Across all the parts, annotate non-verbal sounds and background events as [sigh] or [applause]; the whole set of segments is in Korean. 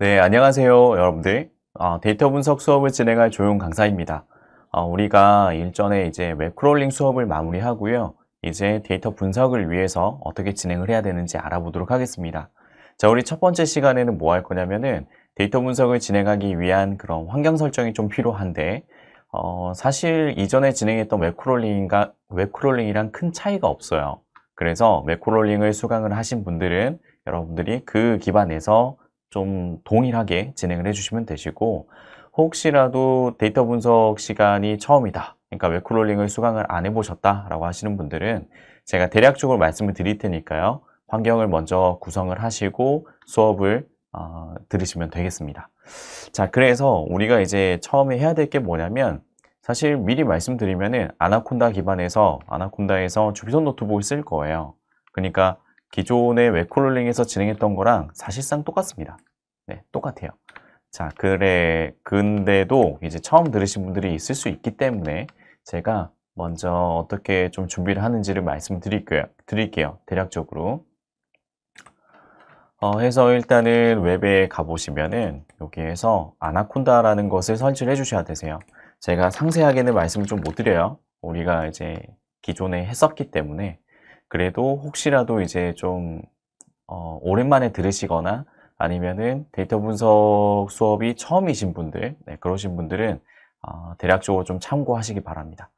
네, 안녕하세요, 여러분들. 아, 데이터 분석 수업을 진행할 조용 강사입니다. 아, 우리가 일전에 이제 웹크롤링 수업을 마무리하고요. 이제 데이터 분석을 위해서 어떻게 진행을 해야 되는지 알아보도록 하겠습니다. 자, 우리 첫 번째 시간에는 뭐 할 거냐면은 데이터 분석을 진행하기 위한 그런 환경 설정이 좀 필요한데, 어, 사실 이전에 진행했던 웹크롤링과 웹크롤링이랑 큰 차이가 없어요. 그래서 웹크롤링을 수강을 하신 분들은 여러분들이 그 기반에서 좀 동일하게 진행을 해주시면 되시고 혹시라도 데이터 분석 시간이 처음이다 그러니까 웹크롤링을 수강을 안 해보셨다라고 하시는 분들은 제가 대략적으로 말씀을 드릴 테니까요 환경을 먼저 구성을 하시고 수업을 어, 들으시면 되겠습니다 자 그래서 우리가 이제 처음에 해야 될 게 뭐냐면 사실 미리 말씀드리면은 아나콘다 기반에서 아나콘다에서 주비선 노트북을 쓸 거예요 그러니까 기존의 웹콜롤링에서 진행했던 거랑 사실상 똑같습니다. 네, 똑같아요. 자, 그래, 근데도 이제 처음 들으신 분들이 있을 수 있기 때문에 제가 먼저 어떻게 좀 준비를 하는지를 말씀드릴게요. 드릴게요. 대략적으로. 어, 해서 일단은 웹에 가보시면은 여기에서 아나콘다라는 것을 설치를 해주셔야 되세요. 제가 상세하게는 말씀을 좀 못 드려요. 우리가 이제 기존에 했었기 때문에 그래도 혹시라도 이제 좀 어, 오랜만에 들으시거나 아니면은 데이터 분석 수업이 처음이신 분들, 네, 그러신 분들은 어, 대략적으로 좀 참고하시기 바랍니다.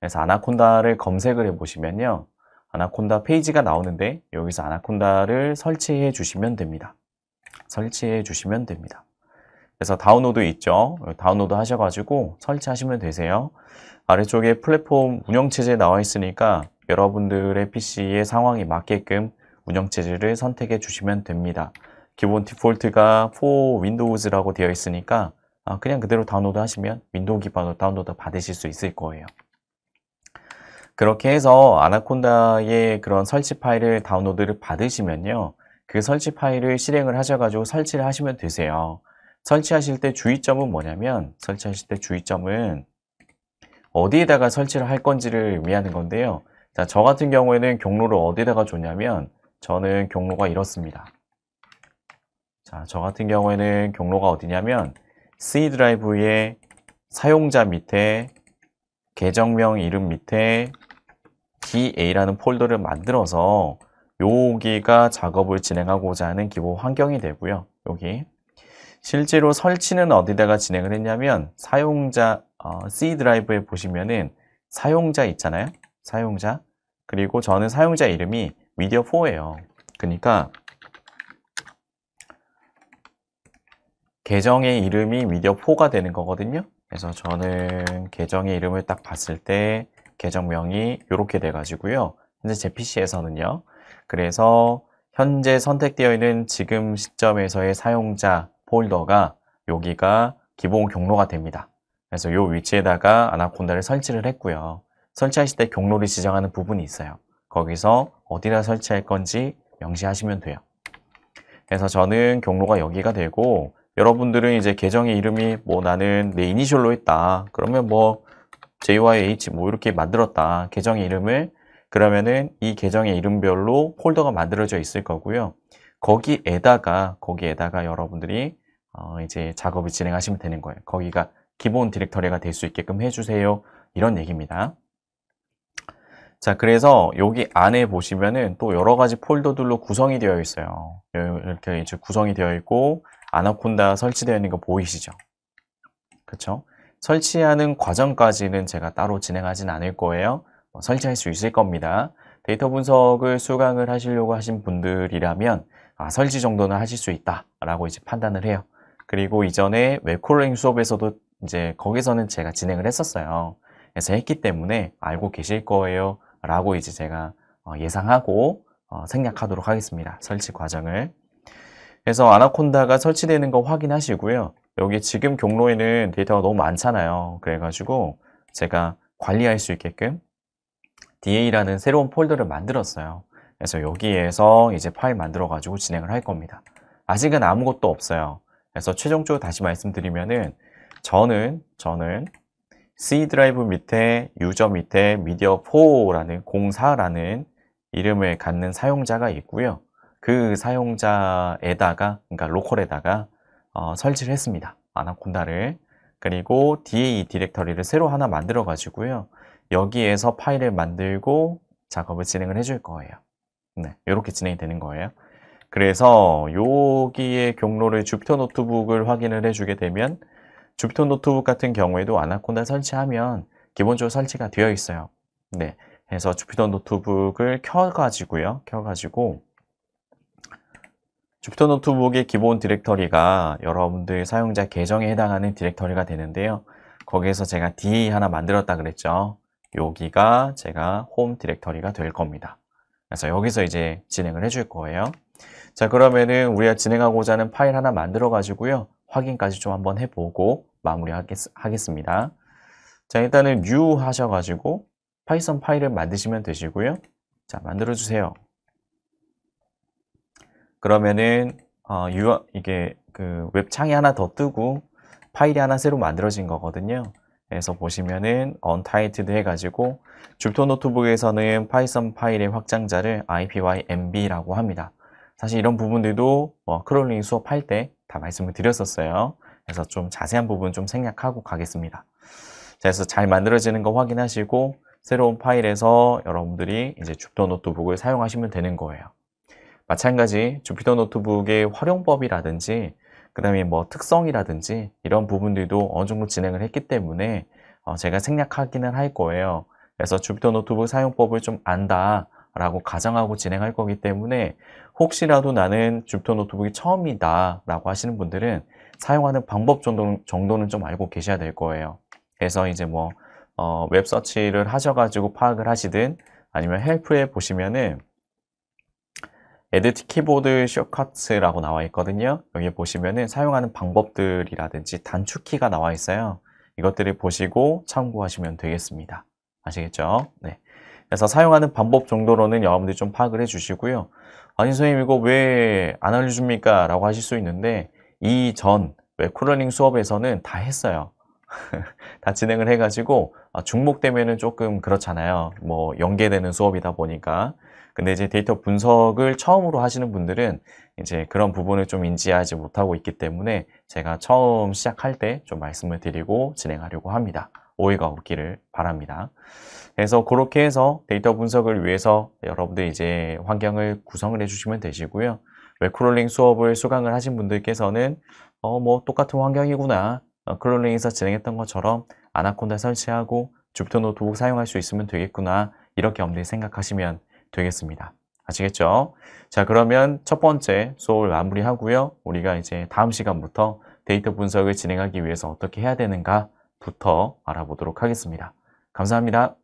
그래서 아나콘다를 검색을 해 보시면요. 아나콘다 페이지가 나오는데 여기서 아나콘다를 설치해 주시면 됩니다. 설치해 주시면 됩니다. 그래서 다운로드 있죠. 다운로드 하셔가지고 설치하시면 되세요. 아래쪽에 플랫폼 운영체제 나와 있으니까 여러분들의 PC의 상황에 맞게끔 운영체제를 선택해 주시면 됩니다. 기본 디폴트가 4 d o w s 라고 되어 있으니까 아, 그냥 그대로 다운로드 하시면 윈도우 기반으로 다운로드 받으실 수 있을 거예요. 그렇게 해서 아나콘다의 그런 설치 파일을 다운로드를 받으시면요. 그 설치 파일을 실행을 하셔가지고 설치를 하시면 되세요. 설치하실 때 주의점은 뭐냐면 설치하실 때 주의점은 어디에다가 설치를 할 건지를 의미하는 건데요. 자, 저 같은 경우에는 경로를 어디다가 줬냐면 저는 경로가 이렇습니다. 자, 저 같은 경우에는 경로가 어디냐면 C 드라이브의 사용자 밑에 계정명 이름 밑에 DA라는 폴더를 만들어서 여기가 작업을 진행하고자 하는 기본 환경이 되고요. 여기 실제로 설치는 어디다가 진행을 했냐면 사용자 어, C 드라이브에 보시면은 사용자 있잖아요. 사용자 그리고 저는 사용자 이름이 미디어4예요. 그러니까 계정의 이름이 미디어4가 되는 거거든요. 그래서 저는 계정의 이름을 딱 봤을 때 계정명이 이렇게 돼가지고요. 현재 제 PC에서는요. 그래서 현재 선택되어 있는 지금 시점에서의 사용자 폴더가 여기가 기본 경로가 됩니다. 그래서 이 위치에다가 아나콘다를 설치를 했고요. 설치하실 때 경로를 지정하는 부분이 있어요. 거기서 어디다 설치할 건지 명시하시면 돼요. 그래서 저는 경로가 여기가 되고 여러분들은 이제 계정의 이름이 뭐 나는 내 이니셜로 했다. 그러면 뭐 JYH 뭐 이렇게 만들었다. 계정의 이름을 그러면은 이 계정의 이름별로 폴더가 만들어져 있을 거고요. 거기에다가 거기에다가 여러분들이 어 이제 작업을 진행하시면 되는 거예요. 거기가 기본 디렉터리가 될 수 있게끔 해주세요. 이런 얘기입니다. 자 그래서 여기 안에 보시면은 또 여러 가지 폴더들로 구성이 되어 있어요 이렇게 이제 구성이 되어 있고 아나콘다 설치되어 있는 거 보이시죠 그쵸 설치하는 과정까지는 제가 따로 진행하진 않을 거예요 뭐 설치할 수 있을 겁니다 데이터 분석을 수강을 하시려고 하신 분들이라면 아, 설치 정도는 하실 수 있다 라고 이제 판단을 해요 그리고 이전에 웹콜링 수업에서도 이제 거기서는 제가 진행을 했었어요 그래서 했기 때문에 알고 계실 거예요 라고 이제 제가 어, 예상하고 어, 생략하도록 하겠습니다. 설치 과정을. 그래서 아나콘다가 설치되는 거 확인하시고요. 여기 지금 경로에는 데이터가 너무 많잖아요. 그래가지고 제가 관리할 수 있게끔 DA라는 새로운 폴더를 만들었어요. 그래서 여기에서 이제 파일 만들어가지고 진행을 할 겁니다. 아직은 아무것도 없어요. 그래서 최종적으로 다시 말씀드리면은 저는 저는 C 드라이브 밑에 유저 밑에 미디어4라는 04라는 이름을 갖는 사용자가 있고요. 그 사용자에다가 그러니까 로컬에다가 어, 설치를 했습니다. 아나콘다를 그리고 DAE 디렉터리를 새로 하나 만들어 가지고요. 여기에서 파일을 만들고 작업을 진행을 해줄 거예요. 네, 이렇게 진행이 되는 거예요. 그래서 여기에 경로를 주피터 노트북을 확인을 해주게 되면 주피터 노트북 같은 경우에도 아나콘다 설치하면 기본적으로 설치가 되어 있어요. 네, 그래서 주피터 노트북을 켜가지고요. 켜가지고 주피터 노트북의 기본 디렉터리가 여러분들 사용자 계정에 해당하는 디렉터리가 되는데요. 거기에서 제가 D 하나 만들었다 그랬죠. 여기가 제가 홈 디렉터리가 될 겁니다. 그래서 여기서 이제 진행을 해줄 거예요. 자 그러면은 우리가 진행하고자 하는 파일 하나 만들어 가지고요. 확인까지 좀 한번 해보고 마무리 하겠, 습니다 자, 일단은 new 하셔가지고 파이썬 파일을 만드시면 되시고요. 자, 만들어주세요. 그러면은 어, 이게 그 웹창이 하나 더 뜨고 파일이 하나 새로 만들어진 거거든요. 그래서 보시면은 untitled 해가지고 줍터 노트북에서는 파이썬 파일의 확장자를 IPYMB라고 합니다. 사실 이런 부분들도 뭐 크롤링 수업할 때 다 말씀을 드렸었어요. 그래서 좀 자세한 부분 좀 생략하고 가겠습니다. 자, 그래서 잘 만들어지는 거 확인하시고 새로운 파일에서 여러분들이 이제 주피터 노트북을 사용하시면 되는 거예요. 마찬가지 주피터 노트북의 활용법이라든지 그 다음에 뭐 특성이라든지 이런 부분들도 어느 정도 진행을 했기 때문에 어, 제가 생략하기는 할 거예요. 그래서 주피터 노트북 사용법을 좀 안다 라고 가정하고 진행할 거기 때문에 혹시라도 나는 주피터 노트북이 처음이다 라고 하시는 분들은 사용하는 방법 정도는, 좀 알고 계셔야 될 거예요 그래서 이제 뭐 어, 웹서치를 하셔가지고 파악을 하시든 아니면 헬프에 보시면은 에드티 키보드 쇼컷츠라고 나와 있거든요 여기 보시면은 사용하는 방법들이라든지 단축키가 나와 있어요 이것들을 보시고 참고하시면 되겠습니다 아시겠죠? 네. 그래서 사용하는 방법 정도로는 여러분들이 좀 파악을 해 주시고요. 아니 선생님 이거 왜 안 알려줍니까? 라고 하실 수 있는데 이 전 웹쿨러닝 수업에서는 다 했어요. [laughs] 다 진행을 해가지고 아, 중복되면은 조금 그렇잖아요. 뭐 연계되는 수업이다 보니까. 근데 이제 데이터 분석을 처음으로 하시는 분들은 이제 그런 부분을 좀 인지하지 못하고 있기 때문에 제가 처음 시작할 때 좀 말씀을 드리고 진행하려고 합니다. 오해가 없기를 바랍니다. 그래서 그렇게 해서 데이터 분석을 위해서 여러분들 이제 환경을 구성을 해주시면 되시고요. 웹크롤링 수업을 수강을 하신 분들께서는 어 뭐 똑같은 환경이구나 어, 크롤링에서 진행했던 것처럼 아나콘다 설치하고 주피터 노트북 사용할 수 있으면 되겠구나 이렇게 엄밀히 생각하시면 되겠습니다. 아시겠죠? 자 그러면 첫 번째 수업을 마무리하고요. 우리가 이제 다음 시간부터 데이터 분석을 진행하기 위해서 어떻게 해야 되는가 부터 알아보도록 하겠습니다. 감사합니다.